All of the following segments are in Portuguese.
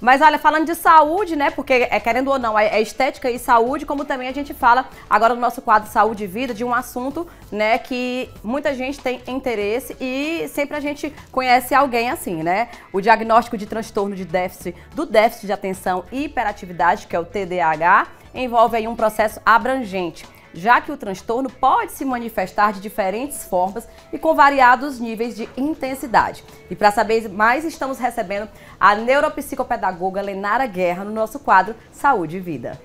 Mas olha, falando de saúde, né? Porque é querendo ou não, é, é estética e saúde, como também a gente fala agora no nosso quadro Saúde e Vida, de um assunto, né, que muita gente tem interesse e sempre a gente conhece alguém assim, né? O diagnóstico de transtorno de déficit, do déficit de atenção e hiperatividade, que é o TDAH, envolve aí um processo abrangente já que o transtorno pode se manifestar de diferentes formas e com variados níveis de intensidade. E para saber mais, estamos recebendo a neuropsicopedagoga Lenara Guerra no nosso quadro Saúde e Vida.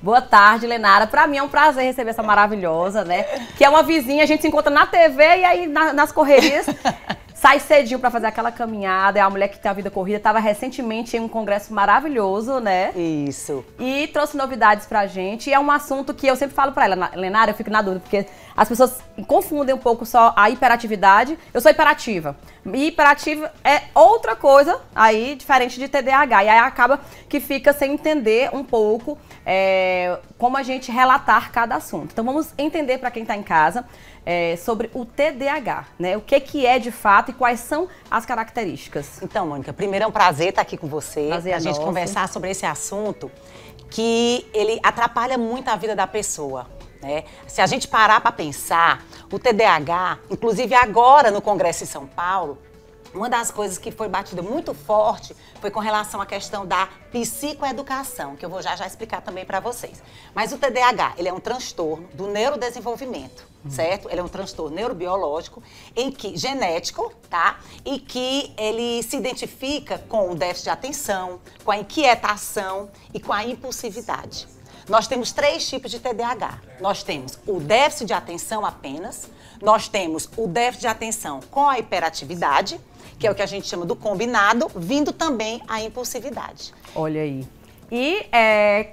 Boa tarde, Lenara. Para mim é um prazer receber essa maravilhosa, né? Que é uma vizinha, a gente se encontra na TV e aí na, nas correrias sai cedinho para fazer aquela caminhada. É uma mulher que tem a vida corrida, estava recentemente em um congresso maravilhoso, né? Isso. E trouxe novidades pra gente. E é um assunto que eu sempre falo para ela, Lenara, eu fico na dúvida, porque as pessoas confundem um pouco só a hiperatividade. Eu sou hiperativa. E hiperativa é outra coisa aí, diferente de TDAH. E aí acaba que fica sem entender um pouco é, como a gente relatar cada assunto. Então vamos entender para quem está em casa é, sobre o TDAH, né? O que, que é de fato e quais são as características. Então, Mônica, primeiro é um prazer estar aqui com você, prazer é a gente conversar sobre esse assunto que ele atrapalha muito a vida da pessoa. Né? Se a gente parar para pensar, o TDAH, inclusive agora no Congresso em São Paulo, uma das coisas que foi batida muito forte foi com relação à questão da psicoeducação, que eu vou já já explicar também para vocês. Mas o TDAH, ele é um transtorno do neurodesenvolvimento, hum. certo? Ele é um transtorno neurobiológico em que genético, tá? E que ele se identifica com o déficit de atenção, com a inquietação e com a impulsividade. Nós temos três tipos de TDAH. Nós temos o déficit de atenção apenas, nós temos o déficit de atenção com a hiperatividade que é o que a gente chama do combinado, vindo também a impulsividade. Olha aí. E é,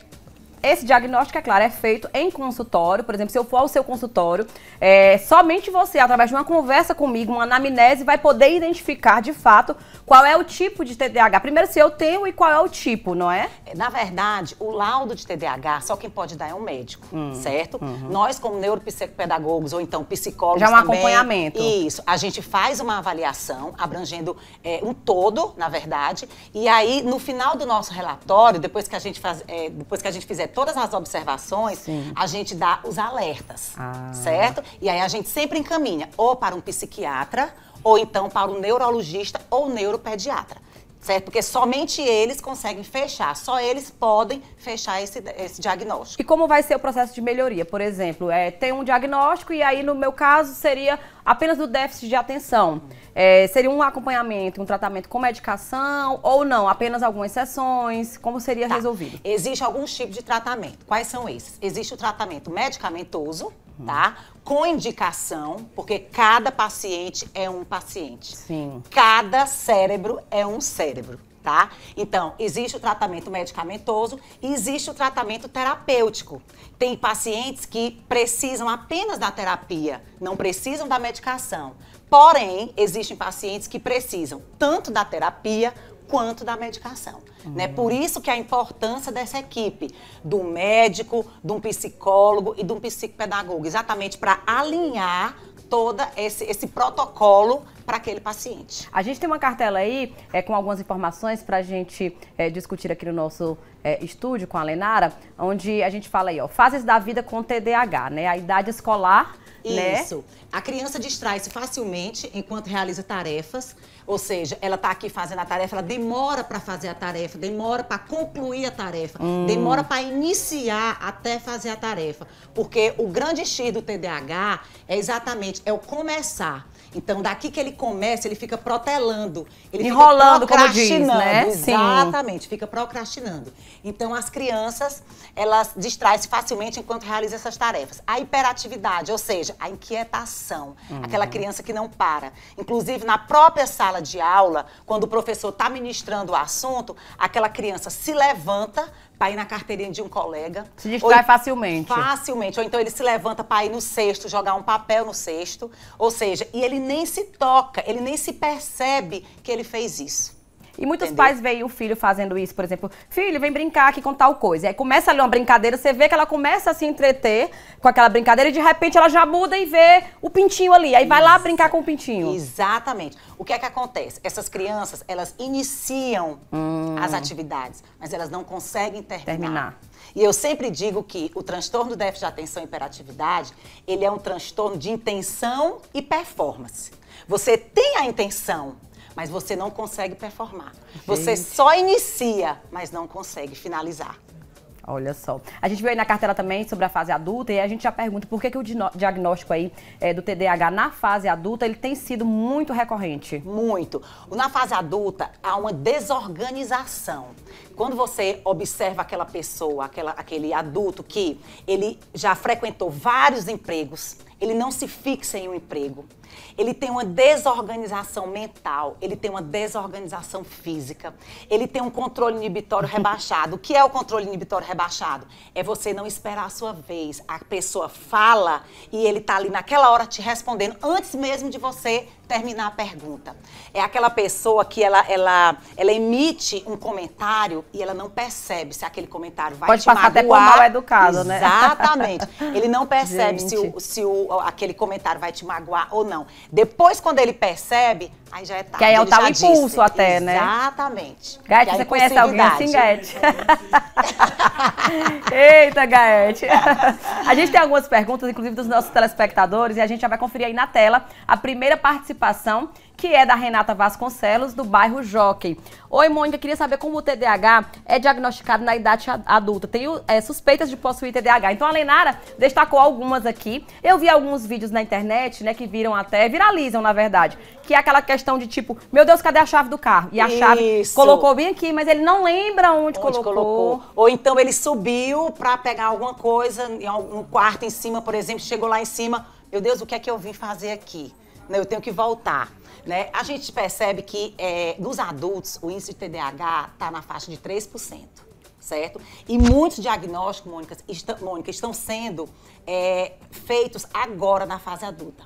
esse diagnóstico, é claro, é feito em consultório. Por exemplo, se eu for ao seu consultório, é, somente você, através de uma conversa comigo, uma anamnese, vai poder identificar de fato qual é o tipo de TDAH. Primeiro, se eu tenho e qual é o tipo, não é? Na verdade, o laudo de TDAH só quem pode dar é um médico, hum, certo? Uhum. Nós, como neuropsicopedagogos ou então psicólogos. Já é um também, acompanhamento. Isso. A gente faz uma avaliação abrangendo é, um todo, na verdade. E aí, no final do nosso relatório, depois que a gente, faz, é, depois que a gente fizer todas as observações, Sim. a gente dá os alertas, ah. certo? E aí a gente sempre encaminha ou para um psiquiatra, ou então para um neurologista ou neuropediatra certo? Porque somente eles conseguem fechar, só eles podem fechar esse, esse diagnóstico. E como vai ser o processo de melhoria? Por exemplo, é, tem um diagnóstico e aí no meu caso seria apenas do déficit de atenção. É, seria um acompanhamento, um tratamento com medicação ou não? Apenas algumas sessões? Como seria tá. resolvido? Existem alguns tipos de tratamento. Quais são esses? Existe o tratamento medicamentoso, tá? Com indicação, porque cada paciente é um paciente. Sim. Cada cérebro é um cérebro. Tá? Então, existe o tratamento medicamentoso e existe o tratamento terapêutico. Tem pacientes que precisam apenas da terapia, não precisam da medicação. Porém, existem pacientes que precisam tanto da terapia quanto da medicação. Uhum. Né? Por isso que a importância dessa equipe, do médico, de um psicólogo e de um psicopedagogo, exatamente para alinhar todo esse, esse protocolo para aquele paciente. A gente tem uma cartela aí é, com algumas informações para a gente é, discutir aqui no nosso é, estúdio com a Lenara, onde a gente fala aí, ó, fases da vida com TDAH, né? A idade escolar. Né? Isso. Né? A criança distrai-se facilmente enquanto realiza tarefas, ou seja, ela está aqui fazendo a tarefa, ela demora para fazer a tarefa, demora para concluir a tarefa, hum. demora para iniciar até fazer a tarefa, porque o grande X do TDAH é exatamente é o começar. Então, daqui que ele começa, ele fica protelando. Ele Enrolando, fica como diz, né? Exatamente, Sim. fica procrastinando. Então, as crianças, elas distraem-se facilmente enquanto realizam essas tarefas. A hiperatividade, ou seja, a inquietação. Uhum. Aquela criança que não para. Inclusive, na própria sala de aula, quando o professor está ministrando o assunto, aquela criança se levanta, para ir na carteirinha de um colega. Se distrai ou, facilmente. Facilmente. Ou então ele se levanta para ir no cesto, jogar um papel no cesto. Ou seja, e ele nem se toca, ele nem se percebe que ele fez isso. E muitos Entendeu? pais veem o filho fazendo isso, por exemplo. Filho, vem brincar aqui com tal coisa. E aí começa ali uma brincadeira, você vê que ela começa a se entreter com aquela brincadeira e de repente ela já muda e vê o pintinho ali. Aí vai lá brincar com o pintinho. Exatamente. O que é que acontece? Essas crianças, elas iniciam hum. as atividades, mas elas não conseguem terminar. terminar. E eu sempre digo que o transtorno do déficit de atenção e hiperatividade, ele é um transtorno de intenção e performance. Você tem a intenção, mas você não consegue performar. Gente. Você só inicia, mas não consegue finalizar. Olha só. A gente veio aí na cartela também sobre a fase adulta e a gente já pergunta por que, que o diagnóstico aí é, do TDAH na fase adulta ele tem sido muito recorrente. Muito. Na fase adulta há uma desorganização. Quando você observa aquela pessoa, aquela, aquele adulto que ele já frequentou vários empregos, ele não se fixa em um emprego. Ele tem uma desorganização mental, ele tem uma desorganização física, ele tem um controle inibitório rebaixado. O que é o controle inibitório rebaixado? É você não esperar a sua vez. A pessoa fala e ele tá ali naquela hora te respondendo antes mesmo de você terminar a pergunta. É aquela pessoa que ela, ela, ela emite um comentário e ela não percebe se aquele comentário vai Pode te passar até por mal educado, né? Exatamente. Ele não percebe se, o, se o, aquele comentário vai te magoar ou não. Depois, quando ele percebe, aí já é tarde. Que aí é o tal impulso disse. até, Exatamente. né? Exatamente. Gaete, você é conhece alguém assim, Gaete? Eita, Gaete. A gente tem algumas perguntas, inclusive dos nossos telespectadores, e a gente já vai conferir aí na tela a primeira participação participação, que é da Renata Vasconcelos, do bairro Jockey. Oi, Mônica, queria saber como o TDAH é diagnosticado na idade adulta. Tenho é, suspeitas de possuir TDAH. Então, a Lenara destacou algumas aqui. Eu vi alguns vídeos na internet, né, que viram até, viralizam, na verdade, que é aquela questão de tipo, meu Deus, cadê a chave do carro? E a chave colocou bem aqui, mas ele não lembra onde, onde colocou. colocou. Ou então ele subiu para pegar alguma coisa, no um quarto em cima, por exemplo, chegou lá em cima, meu Deus, o que é que eu vim fazer aqui? né? eu tenho que voltar. Né? A gente percebe que é, nos adultos o índice de TDAH está na faixa de 3%. Certo? E muitos diagnósticos, Mônica, estão, Mônica, estão sendo é, feitos agora na fase adulta.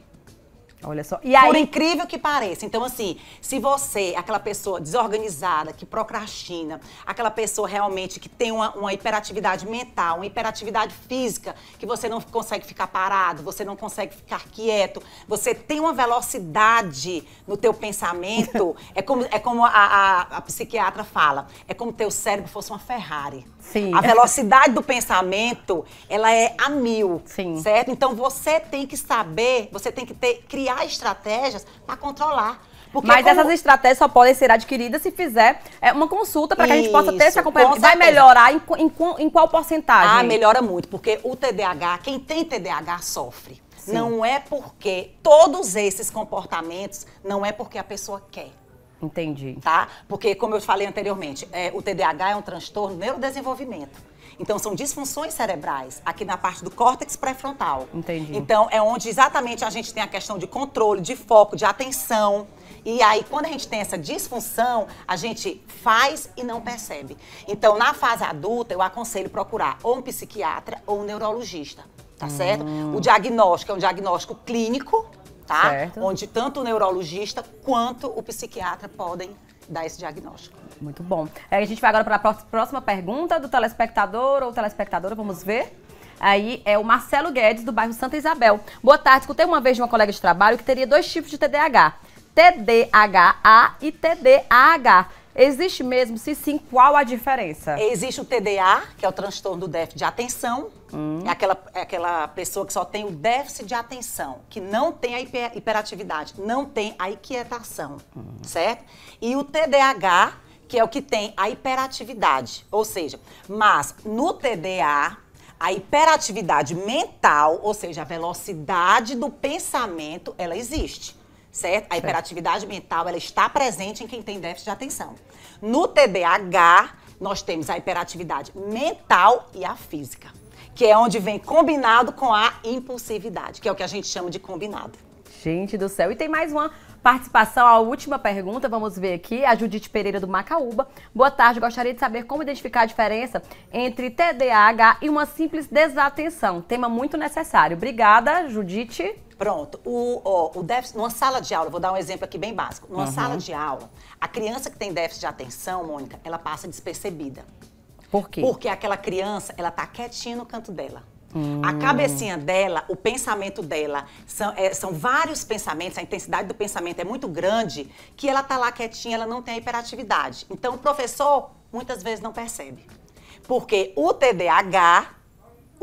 Olha só. E aí... Por incrível que pareça. Então, assim, se você, aquela pessoa desorganizada, que procrastina, aquela pessoa realmente que tem uma, uma hiperatividade mental, uma hiperatividade física, que você não consegue ficar parado, você não consegue ficar quieto, você tem uma velocidade no teu pensamento, é como, é como a, a, a psiquiatra fala, é como teu cérebro fosse uma Ferrari. Sim. A velocidade do pensamento, ela é a mil, Sim. certo? Então, você tem que saber, você tem que ter, criar criar estratégias para controlar. Porque Mas como... essas estratégias só podem ser adquiridas se fizer é, uma consulta para que a gente possa ter esse acompanhamento. Vai melhorar em, em, em qual porcentagem? Ah, melhora muito, porque o TDAH, quem tem TDAH sofre. Sim. Não é porque todos esses comportamentos, não é porque a pessoa quer. Entendi. Tá? Porque, como eu falei anteriormente, é, o TDAH é um transtorno neurodesenvolvimento. Então, são disfunções cerebrais aqui na parte do córtex pré-frontal. Entendi. Então, é onde exatamente a gente tem a questão de controle, de foco, de atenção. E aí, quando a gente tem essa disfunção, a gente faz e não percebe. Então, na fase adulta, eu aconselho procurar ou um psiquiatra ou um neurologista, tá hum. certo? O diagnóstico é um diagnóstico clínico, tá? Certo. Onde tanto o neurologista quanto o psiquiatra podem dar esse diagnóstico. Muito bom. A gente vai agora para a próxima pergunta do telespectador ou telespectadora, vamos ver. Aí é o Marcelo Guedes, do bairro Santa Isabel. Boa tarde, escutei uma vez de uma colega de trabalho que teria dois tipos de TDAH. TDAH-A e TDAH. Existe mesmo? Se sim, qual a diferença? Existe o TDA, que é o transtorno do déficit de atenção. Hum. É, aquela, é aquela pessoa que só tem o déficit de atenção, que não tem a hiper, hiperatividade, não tem a inquietação, hum. certo? E o TDAH, que é o que tem a hiperatividade. Ou seja, mas no TDA, a hiperatividade mental, ou seja, a velocidade do pensamento, ela existe certo? A hiperatividade mental, ela está presente em quem tem déficit de atenção. No TDAH, nós temos a hiperatividade mental e a física, que é onde vem combinado com a impulsividade, que é o que a gente chama de combinado. Gente do céu, e tem mais uma participação, a última pergunta, vamos ver aqui, a Judite Pereira do Macaúba. Boa tarde, gostaria de saber como identificar a diferença entre TDAH e uma simples desatenção. Tema muito necessário. Obrigada, Judite. Pronto. O, ó, o déficit, numa sala de aula, vou dar um exemplo aqui bem básico. Numa uhum. sala de aula, a criança que tem déficit de atenção, Mônica, ela passa despercebida. Por quê? Porque aquela criança, ela tá quietinha no canto dela. Hum. A cabecinha dela, o pensamento dela, são, é, são vários pensamentos, a intensidade do pensamento é muito grande, que ela tá lá quietinha, ela não tem hiperatividade. Então, o professor muitas vezes não percebe. Porque o TDAH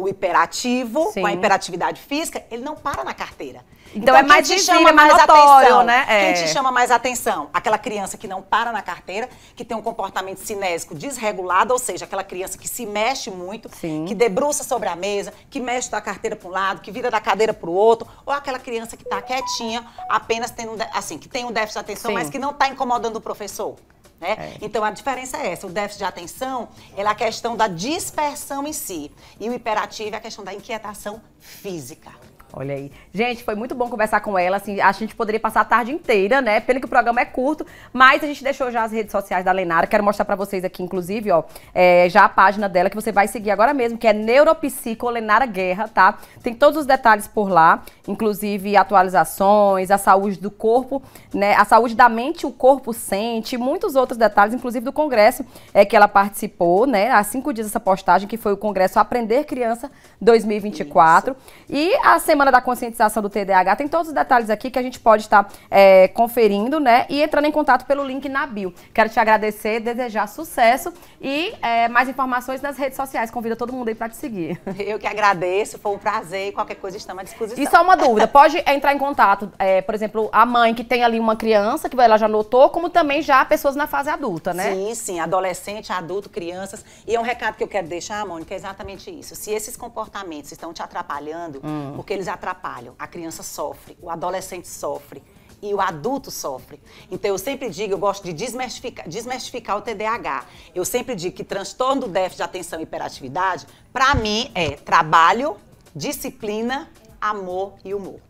o hiperativo, Sim. com a hiperatividade física, ele não para na carteira. Então, então é mais chama mais, atenção, né? É. Quem te chama mais atenção? Aquela criança que não para na carteira, que tem um comportamento cinésico desregulado, ou seja, aquela criança que se mexe muito, Sim. que debruça sobre a mesa, que mexe da carteira para um lado, que vira da cadeira para o outro, ou aquela criança que está quietinha, apenas tendo, assim, que tem um déficit de atenção, Sim. mas que não está incomodando o professor. Né? É. Então, a diferença é essa. O déficit de atenção é a questão da dispersão em si. E o hiperativo é a questão da inquietação física. Olha aí. Gente, foi muito bom conversar com ela. Assim, a gente poderia passar a tarde inteira, né? Pena que o programa é curto, mas a gente deixou já as redes sociais da Lenara. Quero mostrar para vocês aqui, inclusive, ó, é, já a página dela que você vai seguir agora mesmo, que é Neuropsico Lenara Guerra, tá? Tem todos os detalhes por lá, inclusive atualizações, a saúde do corpo, né? A saúde da mente, o corpo sente, muitos outros detalhes, inclusive do congresso é, que ela participou, né? Há cinco dias essa postagem, que foi o congresso Aprender Criança 2024. Isso. E a semana Semana da Conscientização do TDAH. Tem todos os detalhes aqui que a gente pode estar é, conferindo, né? E entrando em contato pelo link na bio. Quero te agradecer, desejar sucesso e é, mais informações nas redes sociais. Convido todo mundo aí para te seguir. Eu que agradeço, foi um prazer. Qualquer coisa estamos à disposição. E só uma dúvida: pode entrar em contato, é, por exemplo, a mãe que tem ali uma criança, que ela já notou, como também já pessoas na fase adulta, né? Sim, sim. Adolescente, adulto, crianças. E é um recado que eu quero deixar, Mônica, é exatamente isso. Se esses comportamentos estão te atrapalhando, hum. porque eles atrapalham. A criança sofre, o adolescente sofre e o adulto sofre. Então eu sempre digo, eu gosto de desmistificar, desmistificar o TDAH. Eu sempre digo que transtorno do déficit de atenção e hiperatividade, para mim é trabalho, disciplina, amor e humor.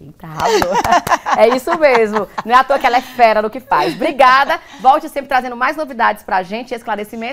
Eita, é isso mesmo. Não é à toa que ela é fera no que faz. Obrigada. Volte sempre trazendo mais novidades pra gente, esclarecimentos.